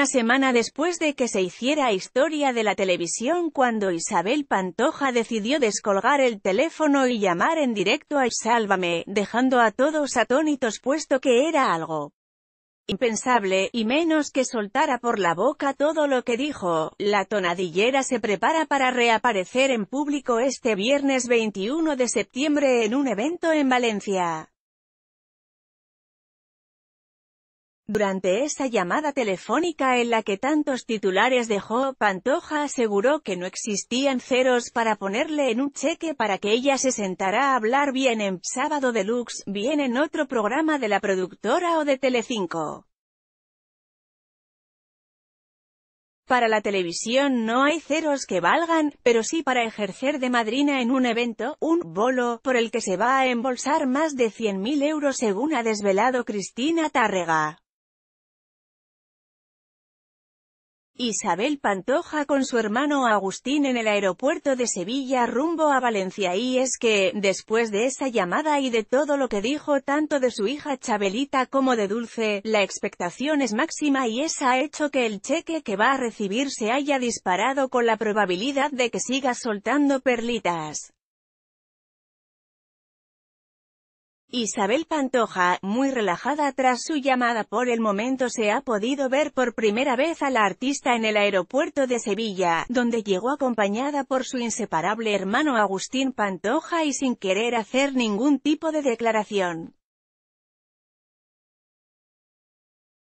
una semana después de que se hiciera historia de la televisión cuando Isabel Pantoja decidió descolgar el teléfono y llamar en directo a Sálvame, dejando a todos atónitos puesto que era algo impensable, y menos que soltara por la boca todo lo que dijo. La tonadillera se prepara para reaparecer en público este viernes 21 de septiembre en un evento en Valencia. Durante esa llamada telefónica en la que tantos titulares dejó, Pantoja aseguró que no existían ceros para ponerle en un cheque para que ella se sentara a hablar bien en Sábado Deluxe, bien en otro programa de la productora o de Telecinco. Para la televisión no hay ceros que valgan, pero sí para ejercer de madrina en un evento, un bolo, por el que se va a embolsar más de 100.000 euros según ha desvelado Cristina Tárrega. Isabel Pantoja con su hermano Agustín en el aeropuerto de Sevilla rumbo a Valencia y es que, después de esa llamada y de todo lo que dijo tanto de su hija Chabelita como de Dulce, la expectación es máxima y esa ha hecho que el cheque que va a recibir se haya disparado con la probabilidad de que siga soltando perlitas. Isabel Pantoja, muy relajada tras su llamada por el momento se ha podido ver por primera vez a la artista en el aeropuerto de Sevilla, donde llegó acompañada por su inseparable hermano Agustín Pantoja y sin querer hacer ningún tipo de declaración.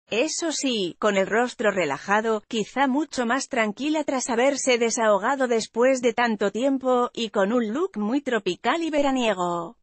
Eso sí, con el rostro relajado, quizá mucho más tranquila tras haberse desahogado después de tanto tiempo, y con un look muy tropical y veraniego.